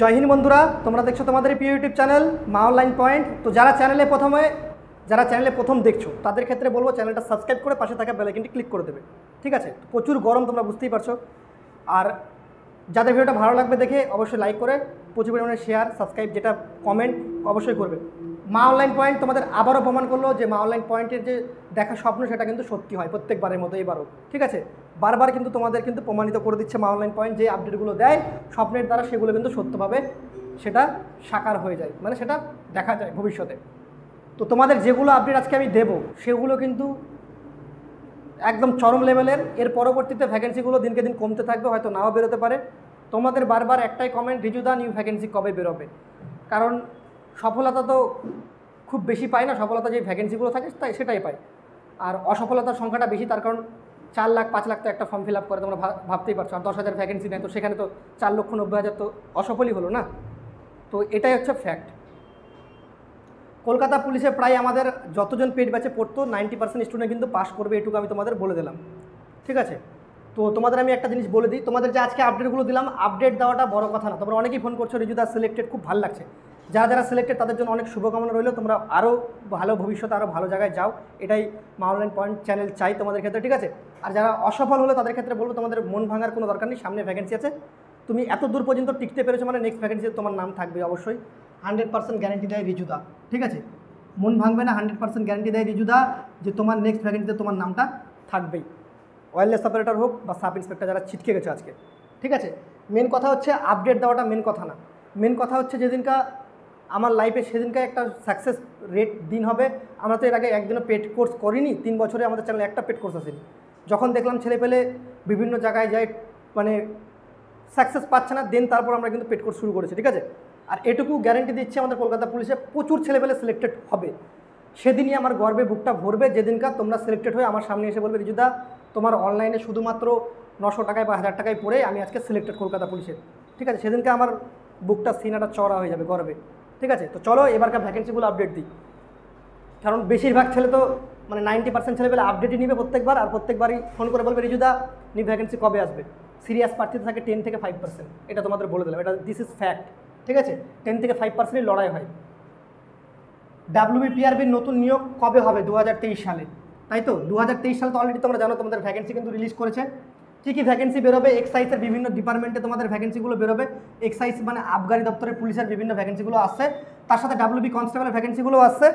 জয় হিন্দ বন্ধুরা তোমরা দেখছো তোমাদের প্রিয় YouTube channel Maa online point তো যারা চ্যানেলে প্রথমে যারা চ্যানেলে প্রথম দেখছো তাদের ক্ষেত্রে বলবো চ্যানেলটা সাবস্ক্রাইব করে পাশে থাকা বেলাইকিনটি ক্লিক করে দেবে ঠিক আছে প্রচুর গরম তোমরা বুঝতেই পারছো আর যাদের ভিডিওটা ভালো লাগবে দেখে অবশ্যই লাইক করে প্রচুর পরিমাণে শেয়ার সাবস্ক্রাইব যেটা কমেন্ট অবশ্যই করবে মা অনলাইন পয়েন্ট তোমাদের আবারও প্রমাণ করলো যে মা অনলাইন পয়েন্টের যে দেখা স্বপ্ন সেটা কিন্তু সত্যি হয় প্রত্যেকবারের মতো এবারও ঠিক আছে বারবার কিন্তু তোমাদের কিন্তু প্রমাণিত করে দিচ্ছে মা অনলাইন পয়েন্ট যে আপডেটগুলো দেয় স্বপ্নের দ্বারা সেগুলো কিন্তু সত্যভাবে সেটা সাকার হয়ে যায় মানে সেটা দেখা যায় ভবিষ্যতে তো তোমাদের যেগুলো আপডেট আজকে আমি দেবো সেগুলো কিন্তু একদম চরম লেভেলের এর পরবর্তীতে ভ্যাকেন্সিগুলো দিনকে দিন কমতে থাকবে হয়তো নাও বেরোতে পারে তোমাদের বারবার একটাই কমেন্ট রিজুদা নিউ ভ্যাকেন্সি কবে বেরোবে কারণ সফলতা তো খুব বেশি পায় না সফলতা যে ভ্যাকেন্সিগুলো থাকে তাই সেটাই পায় আর অসফলতার সংখ্যাটা বেশি তার কারণ চার লাখ পাঁচ লাখ তো একটা ফর্ম ফিল আপ করে তোমরা ভাবতেই পারছো আর দশ হাজার ভ্যাকেন্সি নেয় তো সেখানে তো চার লক্ষ নব্বই হাজার তো অসফলই হলো না তো এটাই হচ্ছে ফ্যাক্ট কলকাতা পুলিশে প্রায় আমাদের যতজন পেড ব্যাচে পড়তো নাইনটি পার্সেন্ট স্টুডেন্ট কিন্তু পাস করবে এটুকু আমি তোমাদের বলে দিলাম ঠিক আছে তো তোমাদের আমি একটা জিনিস বলে দিই তোমাদের যে আজকে আপডেটগুলো দিলাম আপডেট দেওয়াটা বড় কথা না তোমরা অনেকেই ফোন করছো রিজুদা সিলেক্টেড খুব ভালো লাগছে যারা যারা সিলেক্টেড তাদের জন্য অনেক শুভকামনা রইল তোমরা আরও ভালো ভবিষ্যতে আরও ভালো জায়গায় যাও এটাই মা অনলাইন পয়েন্ট চ্যানেল চাই তোমাদের ক্ষেত্রে ঠিক আছে আর যারা অসফল হলো তাদের ক্ষেত্রে বলবো তোমাদের মন ভাঙার কোনো দরকার নেই সামনে ভ্যাকেন্সি আছে তুমি এত দূর পর্যন্ত টিকতে পেরেছো মানে নেক্সট ভ্যাকেন্সিতে তোমার নাম থাকবে অবশ্যই হান্ড্রেড পার্সেন্ট গ্যারেন্টি দেয় রিজুদা ঠিক আছে মন ভাঙবে না হান্ড্রেড পার্সেন্ট গ্যারেন্টি দেয় রিজুদা যে তোমার নেক্সট ভ্যাকেন্সিতে তোমার নামটা থাকবেই ওয়ারলেস অপারেটর হোক বা সাব ইন্সপেক্টর যারা ছিটকে গেছে আজকে ঠিক আছে মেন কথা হচ্ছে আপডেট দেওয়াটা মেন কথা না মেন কথা হচ্ছে যেদিনকার আমার লাইফে সেদিনকে একটা সাকসেস রেট দিন হবে আমরা তো এর আগে একদিনও পেট কোর্স করিনি তিন বছরে আমাদের চ্যানেলে একটা পেট কোর্স আসেনি যখন দেখলাম ছেলে পেলে বিভিন্ন জায়গায় যায় মানে সাকসেস পাচ্ছে না দেন তারপর আমরা কিন্তু পেট কোর্স শুরু করেছি ঠিক আছে আর এটুকু গ্যারেন্টি দিচ্ছি আমাদের কলকাতা পুলিশে প্রচুর ছেলেপেলে সিলেক্টেড হবে সেদিনই আমার গর্বে বুকটা ভরবে যেদিনকার তোমরা সিলেক্টেড হয়ে আমার সামনে এসে বলবে রিজুদা তোমার অনলাইনে শুধুমাত্র নশো টাকায় বা হাজার টাকায় পড়ে আমি আজকে সিলেক্টেড কলকাতা পুলিশের ঠিক আছে সেদিনকে আমার বুকটা সিনাটা চড়া হয়ে যাবে গর্বে ঠিক আছে তো চলো এবারকার ভ্যাকেন্সিগুলো আপডেট দিই কারণ বেশিরভাগ ছেলে তো মানে নাইনটি পার্সেন্ট ছেলে পেলে আপডেটই নিবে প্রত্যেকবার আর প্রত্যেকবারই ফোন করে বলবে রিজুদা নি ভ্যাকেন্সি কবে আসবে সিরিয়াস প্রার্থীতে থাকে টেন থেকে ফাইভ পার্সেন্ট এটা তোমাদের বলে দিলাম এটা দিস ইজ ফ্যাক্ট ঠিক আছে টেন থেকে ফাইভ পার্সেন্টই লড়াই হয় ডাব্লিউবিপিআরবির নতুন নিয়োগ কবে হবে দু সালে তাই তো দু সালে তো অলরেডি তোমরা জানো তোমাদের ভ্যাকেন্সি কিন্তু রিলিজ করেছে কী কী ভ্যাকেন্সি বেরোবে এক্সাইজের বিভিন্ন ডিপার্টমেন্টে তোমাদের ভ্যাকেন্সিগুলো বেরোবে এক্সাইজ মানে আবগারি দপ্তরে পুলিশের বিভিন্ন ভ্যাকেন্সিগুলো আসছে তার সাথে ডাব্লিউবি কনস্টেবলের ভ্যাকেন্সিগুলো আসছে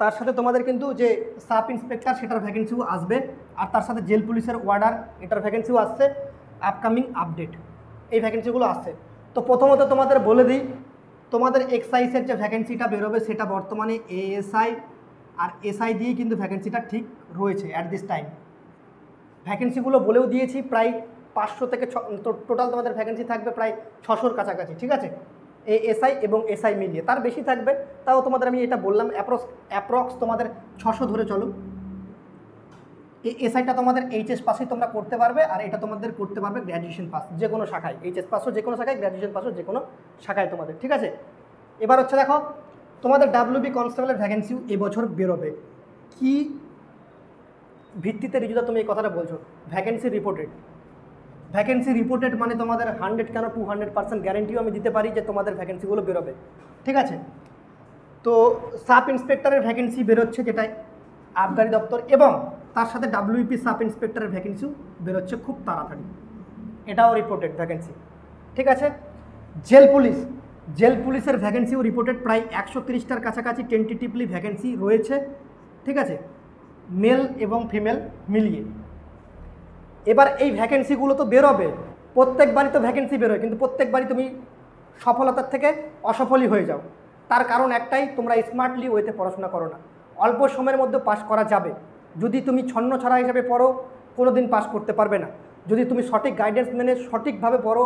তার সাথে তোমাদের কিন্তু যে সাব ইন্সপেক্টর সেটার ভ্যাকেন্সিও আসবে আর তার সাথে জেল পুলিশের ওয়ার্ডার এটার ভ্যাকেন্সিও আসছে আপকামিং আপডেট এই ভ্যাকেন্সিগুলো আসছে তো প্রথমত তোমাদের বলে দিই তোমাদের এক্সাইজের যে ভ্যাকেন্সিটা বেরোবে সেটা বর্তমানে এএসআই আর এসআই দিয়েই কিন্তু ভ্যাকেন্সিটা ঠিক রয়েছে অ্যাট দিস টাইম ভ্যাকেন্সিগুলো বলেও দিয়েছি প্রায় পাঁচশো থেকে ছ টোটাল তোমাদের ভ্যাকেন্সি থাকবে প্রায় ছশোর কাছাকাছি ঠিক আছে এই এসআই এবং এসআই মিলিয়ে তার বেশি থাকবে তাও তোমাদের আমি এটা বললাম অ্যাপ্রক্স অ্যাপ্রক্স তোমাদের ছশো ধরে চলো এই এসআইটা তোমাদের এইচএস পাসেই তোমরা করতে পারবে আর এটা তোমাদের করতে পারবে গ্র্যাজুয়েশন পাস যে কোনো শাখায় এইচএস পাসও যে কোনো শাখায় গ্র্যাজুয়েশন পাসও যে কোনো শাখায় তোমাদের ঠিক আছে এবার হচ্ছে দেখো তোমাদের ডাব্লিউবি কনস্টেবলের ভ্যাকেন্সিও এবছর বেরোবে কি ভিত্তিতে রিজুদা তুমি এই কথাটা বলছো ভ্যাকেন্সি রিপোর্টেড ভ্যাকেন্সি রিপোর্টেড মানে তোমাদের হান্ড্রেড কেন টু হান্ড্রেড পার্সেন্ট গ্যারেন্টিও আমি দিতে পারি যে তোমাদের ভ্যাকেন্সিগুলো বেরোবে ঠিক আছে তো সাব ইন্সপেক্টরের ভ্যাকেন্সি বেরোচ্ছে যেটাই আবগারি দপ্তর এবং তার সাথে ডাব্লিউপি e সাব ইন্সপেক্টরের ভ্যাকেন্সিও বেরোচ্ছে খুব তাড়াতাড়ি এটাও রিপোর্টেড ভ্যাকেন্সি ঠিক আছে জেল পুলিশ জেল পুলিশের ভ্যাকেন্সিও রিপোর্টেড প্রায় একশো তিরিশটার কাছাকাছি টেন্টিটিভলি ভ্যাকেন্সি রয়েছে ঠিক আছে মেল এবং ফিমেল মিলিয়ে এবার এই ভ্যাকেন্সিগুলো তো বেরোবে প্রত্যেকবারই তো ভ্যাকেন্সি বেরোয় কিন্তু প্রত্যেকবারই তুমি সফলতার থেকে অসফলই হয়ে যাও তার কারণ একটাই তোমরা স্মার্টলি ওয়েতে পড়াশোনা করো না অল্প সময়ের মধ্যে পাশ করা যাবে যদি তুমি ছন্ন ছড়া হিসাবে পড়ো কোনো দিন পাস করতে পারবে না যদি তুমি সঠিক গাইডেন্স মেনে সঠিকভাবে পড়ো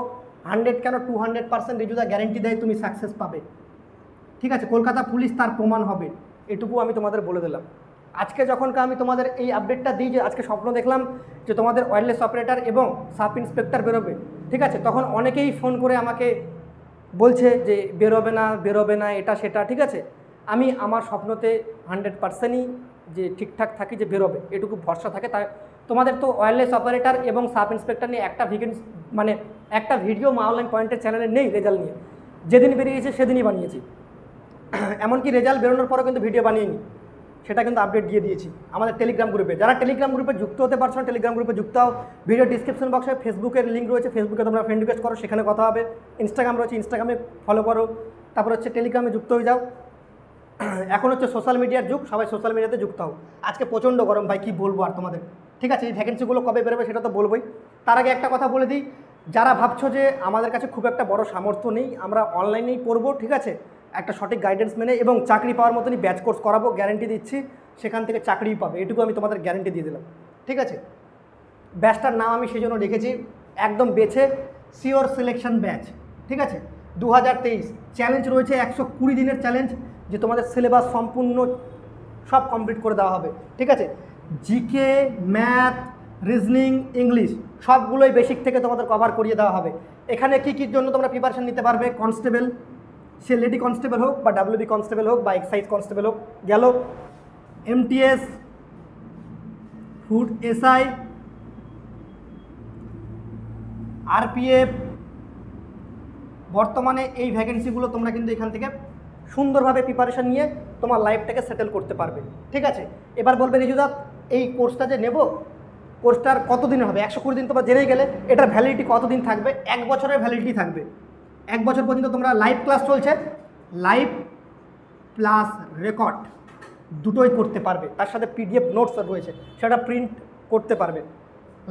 হান্ড্রেড কেন টু হান্ড্রেড পারসেন্ট রিজুদা গ্যারেন্টি দেয় তুমি সাকসেস পাবে ঠিক আছে কলকাতা পুলিশ তার প্রমাণ হবে এটুকু আমি তোমাদের বলে দিলাম আজকে যখন আমি তোমাদের এই আপডেটটা দিই যে আজকে স্বপ্ন দেখলাম যে তোমাদের ওয়্যারলেস অপারেটর এবং সাব ইন্সপেক্টর বেরোবে ঠিক আছে তখন অনেকেই ফোন করে আমাকে বলছে যে বেরোবে না বেরোবে না এটা সেটা ঠিক আছে আমি আমার স্বপ্নতে হান্ড্রেড পার্সেন্টই যে ঠিকঠাক থাকি যে বেরোবে এটুকু ভরসা থাকে তাই তোমাদের তো ওয়্যারলেস অপারেটর এবং সাব ইন্সপেক্টর নিয়ে একটা ভিকেন্স মানে একটা ভিডিও মা অনলাইন পয়েন্টের চ্যানেলে নেই রেজাল্ট নিয়ে যেদিন বেরিয়েছে সেদিনই বানিয়েছি এমনকি রেজাল্ট বেরোনোর পরও কিন্তু ভিডিও বানিয়ে নিই সেটা কিন্তু আপডেট দিয়ে দিয়েছি আমাদের টেলিগ্রাম গ্রুপে যারা টেলিগ্রাম গ্রুপে যুক্ত হতে পারছো না টেলিগ্রাম গ্রুপে যুক্ত হও ভিডিও ডিসক্রিপশন বক্সে ফেসবুকের লিঙ্ক রয়েছে ফেসবুকে তোমরা ফ্রেন্ড রিকোয়েস্ট করো সেখানে কথা হবে ইনস্টাগ্রাম রয়েছে ইনস্টাগ্রামে ফলো করো তারপর হচ্ছে টেলিগ্রামে যুক্ত হয়ে যাও এখন হচ্ছে সোশ্যাল মিডিয়ার যুগ সবাই সোশ্যাল মিডিয়াতে যুক্ত হও আজকে প্রচণ্ড গরম ভাই কী বলবো আর তোমাদের ঠিক আছে এই ভ্যাকেন্সিগুলো কবে বেরোবে সেটা তো বলবোই তার আগে একটা কথা বলে দিই যারা ভাবছো যে আমাদের কাছে খুব একটা বড় সামর্থ্য নেই আমরা অনলাইনেই পড়বো ঠিক আছে একটা সঠিক গাইডেন্স মেনে এবং চাকরি পাওয়ার মতনই ব্যাচ কোর্স করাবো গ্যারেন্টি দিচ্ছি সেখান থেকে চাকরি পাবে এটুকু আমি তোমাদের গ্যারেন্টি দিয়ে দিলাম ঠিক আছে ব্যাচটার নাম আমি সেই জন্য রেখেছি একদম বেছে সিওর সিলেকশন ব্যাচ ঠিক আছে দু চ্যালেঞ্জ রয়েছে একশো কুড়ি দিনের চ্যালেঞ্জ যে তোমাদের সিলেবাস সম্পূর্ণ সব কমপ্লিট করে দেওয়া হবে ঠিক আছে জিকে ম্যাথ রিজনিং ইংলিশ সবগুলোই বেসিক থেকে তোমাদের কভার করিয়ে দেওয়া হবে এখানে কী কীর জন্য তোমরা প্রিপারেশান নিতে পারবে কনস্টেবল সে লেডি কনস্টেবল হোক বা ডাব্লিউডি কনস্টেবল হোক বা এক্সাইজ কনস্টেবল হোক গেল এমটিএস ফুড এসআই আরপিএফ বর্তমানে এই ভ্যাকেন্সিগুলো তোমরা কিন্তু এখান থেকে সুন্দরভাবে প্রিপারেশান নিয়ে তোমার লাইফটাকে সেটেল করতে পারবে ঠিক আছে এবার বলবে রিজুদা এই কোর্সটা যে নেব কোর্সটার কতদিনের হবে একশো কুড়ি দিন তোমার জেনে গেলে এটার ভ্যালিডিটি কতদিন থাকবে এক বছরের ভ্যালিডিটি থাকবে এক বছর পর্যন্ত তোমরা লাইভ ক্লাস চলছে লাইভ প্লাস রেকর্ড দুটোই করতে পারবে তার সাথে পিডিএফ নোটস রয়েছে সেটা প্রিন্ট করতে পারবে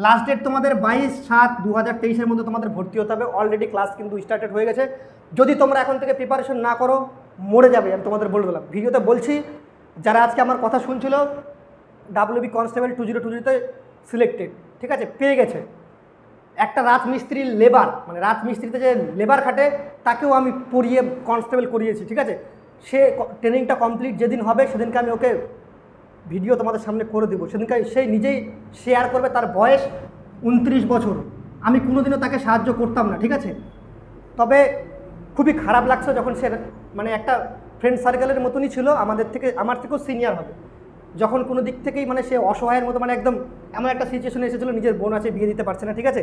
লাস্ট ডেট তোমাদের বাইশ সাত দু হাজার তেইশের মধ্যে তোমাদের ভর্তি হতে হবে অলরেডি ক্লাস কিন্তু স্টার্টেড হয়ে গেছে যদি তোমরা এখন থেকে প্রিপারেশন না করো মরে যাবে আমি তোমাদের বলে দিলাম ভিডিওতে বলছি যারা আজকে আমার কথা শুনছিল WB constable two zero two জিরোতে সিলেক্টেড ঠিক আছে পেয়ে গেছে একটা রাজমিস্ত্রির লেবার মানে রাজমিস্ত্রিতে যে লেবার খাটে তাকেও আমি পড়িয়ে কনস্টেবল করিয়েছি ঠিক আছে সে ট্রেনিংটা কমপ্লিট যেদিন হবে সেদিনকে আমি ওকে ভিডিও তোমাদের সামনে করে দেবো সেদিনকে সে নিজেই শেয়ার করবে তার বয়স উনত্রিশ বছর আমি কোনোদিনও তাকে সাহায্য করতাম না ঠিক আছে তবে খুবই খারাপ লাগছে যখন সে মানে একটা ফ্রেন্ড সার্কেলের মতনই ছিল আমাদের থেকে আমার থেকেও সিনিয়র হবে যখন কোনো দিক থেকেই মানে সে অসহায়ের মতো মানে একদম এমন একটা সিচুয়েশনে এসেছিলো নিজের বোন আছে বিয়ে দিতে পারছে না ঠিক আছে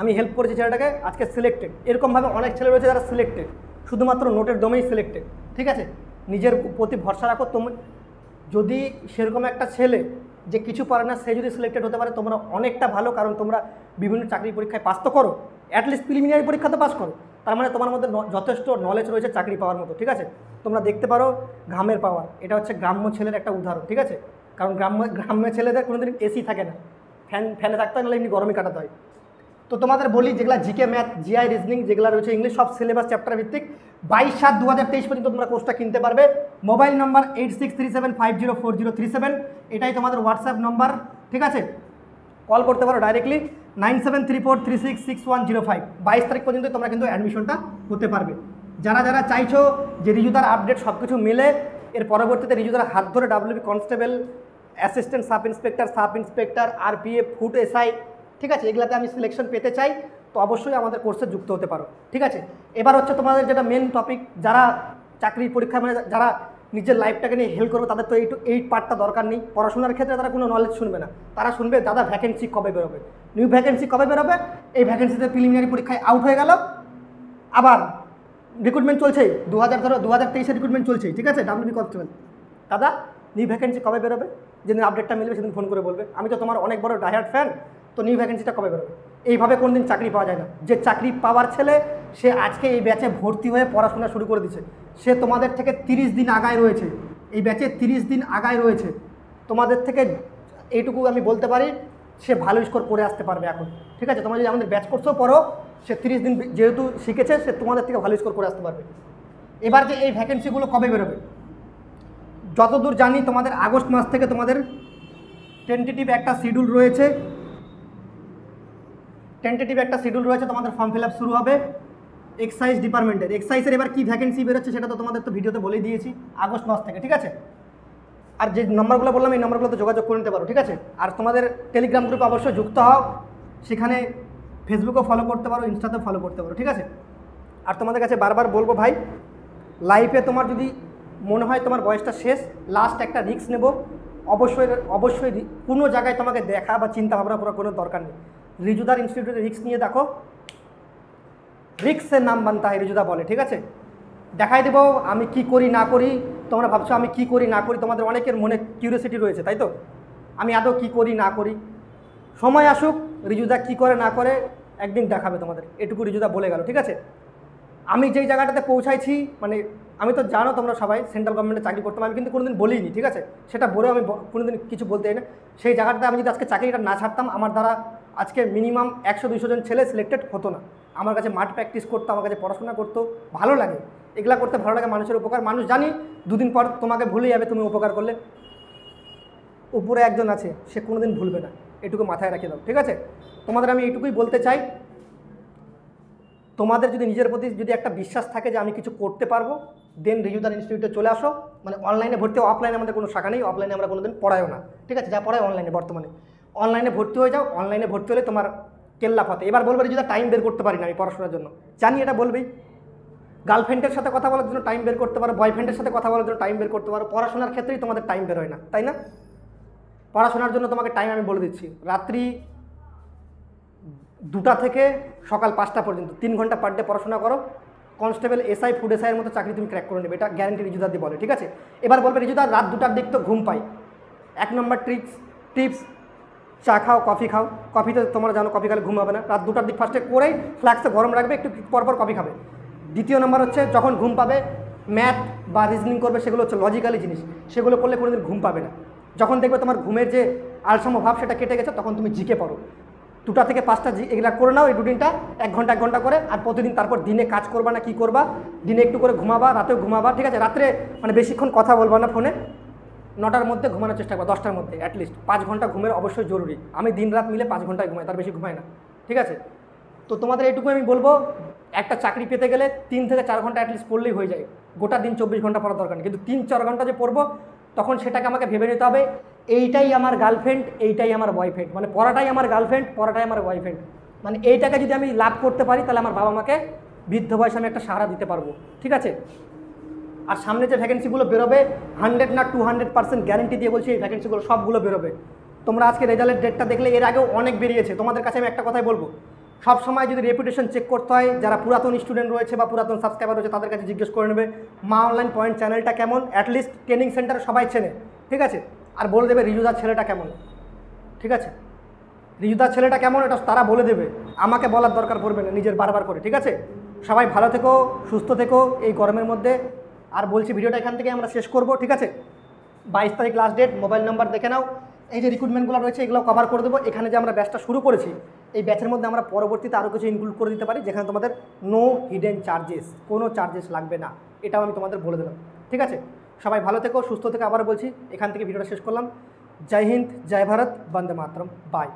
আমি হেল্প করেছি ছেলেটাকে আজকে সিলেক্টেড এরকমভাবে অনেক ছেলে রয়েছে যারা সিলেক্টেড শুধুমাত্র নোটের দমেই সিলেক্টেড ঠিক আছে নিজের প্রতি ভরসা রাখো তুমি যদি সেরকম একটা ছেলে যে কিছু পারে না সে যদি সিলেক্টেড হতে পারে তোমরা অনেকটা ভালো কারণ তোমরা বিভিন্ন চাকরি পরীক্ষায় পাস তো করো অ্যাটলিস্ট প্রিলিমিনারি পরীক্ষা তো পাস করো তার মানে তোমার মধ্যে যথেষ্ট নলেজ রয়েছে চাকরি পাওয়ার মতো ঠিক আছে তোমরা দেখতে পারো ঘামের পাওয়ার এটা হচ্ছে গ্রাম্য ছেলের একটা উদাহরণ ঠিক আছে কারণ গ্রাম্য গ্রাম্য ছেলেদের কোনোদিন এসি থাকে না ফ্যান ফ্যানে থাকতে হয় নাহলে এমনি গরমে কাটাতে হয় তো তোমাদের বলি যেগুলো জিকে ম্যাথ জিআই রিজনিং যেগুলো রয়েছে ইংলিশ সব সিলেবাস চ্যাপ্টার ভিত্তিক বাইশ সাত দু হাজার তেইশ পর্যন্ত তোমরা কোর্সটা কিনতে পারবে mobile number eight six three seven five zero four zero three seven এটাই তোমাদের হোয়াটসঅ্যাপ নম্বর ঠিক আছে কল করতে পারো directly nine seven three four three six six one zero five বাইশ তারিখ পর্যন্ত তোমরা কিন্তু অ্যাডমিশনটা হতে পারবে যারা যারা চাইছো যে রিজুদার আপডেট সব কিছু মিলে এর পরবর্তীতে রিজুদার হাত ধরে WB constable assistant sub inspector sub inspector RPF food SI ঠিক আছে এগুলাতে আমি সিলেকশন পেতে চাই তো অবশ্যই আমাদের কোর্সে যুক্ত হতে পারো ঠিক আছে এবার হচ্ছে তোমাদের যেটা মেন টপিক যারা চাকরির পরীক্ষা মানে যারা নিজের লাইফটাকে নিয়ে হেল্প করবে তাদের তো এই এই পার্টটা দরকার নেই পড়াশোনার ক্ষেত্রে তারা কোনো নলেজ শুনবে না তারা শুনবে দাদা ভ্যাকেন্সি কবে বেরোবে নিউ ভ্যাকেন্সি কবে বেরোবে এই ভ্যাকেন্সিতে প্রিলিমিনারি পরীক্ষায় আউট হয়ে গেল আবার রিক্রুটমেন্ট চলছেই দু হাজার ধরো দু হাজার তেইশে রিক্রুটমেন্ট চলছেই ঠিক আছে ডাব্লিউবি কনস্টেবল দাদা নিউ ভ্যাকেন্সি কবে বেরোবে যেদিন আপডেটটা মিলবে সেদিন ফোন করে বলবে আমি তো তোমার অনেক বড় ডায়ার্ড ফ্যান তো নিউ ভ্যাকেন্সিটা কবে বেরোবে এইভাবে দিন চাকরি পাওয়া যায় না যে চাকরি পাওয়ার ছেলে সে আজকে এই ব্যাচে ভর্তি হয়ে পড়াশোনা শুরু করে দিচ্ছে সে তোমাদের থেকে তিরিশ দিন আগায় রয়েছে এই ব্যাচে তিরিশ দিন আগায় রয়েছে তোমাদের থেকে এইটুকু আমি বলতে পারি সে ভালো স্কোর করে আসতে পারবে এখন ঠিক আছে তোমরা যদি আমাদের ব্যাচ করছো পরও সে তিরিশ দিন যেহেতু শিখেছে সে তোমাদের থেকে ভালো স্কোর করে আসতে পারবে এবার যে এই ভ্যাকেন্সিগুলো কবে বেরোবে যতদূর জানি তোমাদের আগস্ট মাস থেকে তোমাদের টেন্টেটিভ একটা শিডিউল রয়েছে টেন্টেটিভ একটা শিডিউল রয়েছে তোমাদের ফর্ম ফিল আপ শুরু হবে এক্সাইজ ডিপার্টমেন্টের এক্সাইজের এবার কী ভ্যাকেন্সি বেরোচ্ছে সেটা তো তোমাদের তো ভিডিওতে বলে দিয়েছি আগস্ট মাস থেকে ঠিক আছে আর যে নম্বরগুলো বললাম এই নম্বরগুলো তো যোগাযোগ করে নিতে পারো ঠিক আছে আর তোমাদের টেলিগ্রাম গ্রুপে অবশ্যই যুক্ত হও সেখানে ফেসবুকেও ফলো করতে পারো ইনস্টাতেও ফলো করতে পারো ঠিক আছে আর তোমাদের কাছে বারবার বলবো ভাই লাইফে তোমার যদি মনে হয় তোমার বয়সটা শেষ লাস্ট একটা রিক্স নেব অবশ্যই অবশ্যই কোনো জায়গায় তোমাকে দেখা বা চিন্তা ভাবনা করার কোনো দরকার নেই রিজুদার ইনস্টিটিউটে রিক্স নিয়ে দেখো रिक्स নাম नाम बनता রিজুদা বলে ঠিক আছে দেখাই দেবো আমি কি করি না করি তোমরা ভাবছো আমি কি করি না করি তোমাদের অনেকের মনে কিউরিয়াসিটি রয়েছে তাই তো আমি আদৌ কি করি না করি সময় আসুক রিজুদা কি করে না করে একদিন দেখাবে তোমাদের এটুকু রিজুদা বলে গেল ঠিক আছে আমি যেই জায়গাটাতে পৌঁছাইছি মানে আমি তো জানো তোমরা সবাই সেন্ট্রাল গভর্নমেন্টে চাকরি করতাম আমি কিন্তু কোনোদিন বলিনি ঠিক আছে সেটা বলে আমি কোনোদিন কিছু বলতে না সেই জায়গাটাতে আমি যদি আজকে চাকরিটা না ছাড়তাম আমার দ্বারা আজকে মিনিমাম একশো দুশো জন ছেলে সিলেক্টেড হতো না আমার কাছে মাঠ প্র্যাকটিস করতো আমার কাছে পড়াশোনা করতো ভালো লাগে এগুলা করতে ভালো লাগে মানুষের উপকার মানুষ জানি দুদিন পর তোমাকে ভুলে যাবে তুমি উপকার করলে উপরে একজন আছে সে কোনোদিন ভুলবে না এটুকু মাথায় রাখে দাও ঠিক আছে তোমাদের আমি এইটুকুই বলতে চাই তোমাদের যদি নিজের প্রতি যদি একটা বিশ্বাস থাকে যে আমি কিছু করতে পারবো দেন রিজুদার ইনস্টিটিউটে চলে আসো মানে অনলাইনে ভর্তি অফলাইনে আমাদের কোনো শাখা নেই অফলাইনে আমরা কোনোদিন পড়াইও না ঠিক আছে যা পড়াই অনলাইনে বর্তমানে অনলাইনে ভর্তি হয়ে যাও অনলাইনে ভর্তি হলে তোমার কেল্লা পথে এবার বলবে যদি টাইম বের করতে পারি না আমি পড়াশোনার জন্য জানি এটা বলবেই গার্লফ্রেন্ডের সাথে কথা বলার জন্য টাইম বের করতে পারো বয়ফ্রেন্ডের সাথে কথা বলার জন্য টাইম বের করতে পারো পড়াশোনার ক্ষেত্রেই তোমাদের টাইম বের হয় না তাই না পড়াশোনার জন্য তোমাকে টাইম আমি বলে দিচ্ছি রাত্রি দুটা থেকে সকাল পাঁচটা পর্যন্ত তিন ঘন্টা পার ডে পড়াশোনা করো কনস্টেবল এসআই ফুড এসআইয়ের মতো চাকরি তুমি ক্র্যাক করে নেবে এটা গ্যারেন্টি রিজুদার দিয়ে বলে ঠিক আছে এবার বলবে রিজুদার রাত দুটার দিক তো ঘুম পাই এক নম্বর ট্রিক্স টিপস চা খাও কফি খাও কফিতে তোমরা জানো কফি খালে ঘুম হবে না রাত দুটার দিক ফার্স্টে করেই ফ্ল্যাক্সে গরম রাখবে একটু পরপর কফি খাবে দ্বিতীয় নম্বর হচ্ছে যখন ঘুম পাবে ম্যাথ বা রিজনিং করবে সেগুলো হচ্ছে লজিক্যালি জিনিস সেগুলো করলে কোনোদিন ঘুম পাবে না যখন দেখবে তোমার ঘুমের যে আলসাম্য ভাব সেটা কেটে গেছে তখন তুমি জিকে পড়ো দুটা থেকে পাঁচটা জি এগুলা করে নাও এই রুটিনটা এক ঘন্টা এক ঘন্টা করে আর প্রতিদিন তারপর দিনে কাজ করবা না কি করবা দিনে একটু করে ঘুমাবা রাতেও ঘুমাবা ঠিক আছে রাত্রে মানে বেশিক্ষণ কথা বলবা না ফোনে নটার মধ্যে ঘুমানোর চেষ্টা করবা দশটার মধ্যে অ্যাটলিস্ট পাঁচ ঘন্টা ঘুমের অবশ্যই জরুরি আমি দিন রাত মিলে পাঁচ ঘন্টায় ঘুমাই তার বেশি ঘুমাই না ঠিক আছে তো তোমাদের এটুকু আমি বলবো একটা চাকরি পেতে গেলে তিন থেকে চার ঘন্টা অ্যাটলিস্ট পড়লেই হয়ে যায় গোটা দিন চব্বিশ ঘন্টা পড়া দরকার নেই কিন্তু তিন চার ঘন্টা যে পড়বো তখন সেটাকে আমাকে ভেবে নিতে হবে এইটাই আমার গার্লফ্রেন্ড এইটাই আমার বয়ফ্রেন্ড মানে পড়াটাই আমার গার্লফ্রেন্ড পড়াটাই আমার বয়ফ্রেন্ড মানে এইটাকে যদি আমি লাভ করতে পারি তাহলে আমার বাবা মাকে বৃদ্ধ বয়সে আমি একটা সাহারা দিতে পারবো ঠিক আছে আর সামনে যে ভ্যাকেন্সিগুলো বেরোবে হান্ড্রেড না টু হান্ড্রেড পার্সেন্ট গ্যারেন্টি দিয়ে বলছি এই ভ্যাকেন্সিগুলো সবগুলো বেরোবে তোমরা আজকে রেজাল্টের ডেটটা দেখলে এর আগেও অনেক বেরিয়েছে তোমাদের কাছে আমি একটা কথাই বলবো সব সময় যদি রেপুটেশন চেক করতে হয় যারা পুরাতন স্টুডেন্ট রয়েছে বা পুরাতন সাবস্ক্রাইবার রয়েছে তাদের কাছে জিজ্ঞেস করে নেবে মা অনলাইন পয়েন্ট চ্যানেলটা কেমন অ্যাটলিস্ট ট্রেনিং সেন্টার সবাই চেনে ঠিক আছে আর বলে দেবে রিজুদার ছেলেটা কেমন ঠিক আছে রিজুদার ছেলেটা কেমন এটা তারা বলে দেবে আমাকে বলার দরকার পড়বে না নিজের বারবার করে ঠিক আছে সবাই ভালো থেকো সুস্থ থেকো এই গরমের মধ্যে আর বলছি ভিডিওটা এখান থেকে আমরা শেষ করব ঠিক আছে বাইশ তারিখ লাস্ট ডেট মোবাইল নাম্বার দেখে নাও এই যে রিক্রুটমেন্টগুলো রয়েছে এগুলো কভার করে দেবো এখানে যে আমরা ব্যাচটা শুরু করেছি এই ব্যাচের মধ্যে আমরা পরবর্তীতে আরও কিছু ইনক্লুড করে দিতে পারি যেখানে তোমাদের নো হিডেন চার্জেস কোনো চার্জেস লাগবে না এটাও আমি তোমাদের বলে দিলাম ঠিক আছে সবাই ভালো থেকো সুস্থ থেকে আবার বলছি এখান থেকে ভিডিওটা শেষ করলাম জয় হিন্দ জয় ভারত বন্দে মাতরম বাই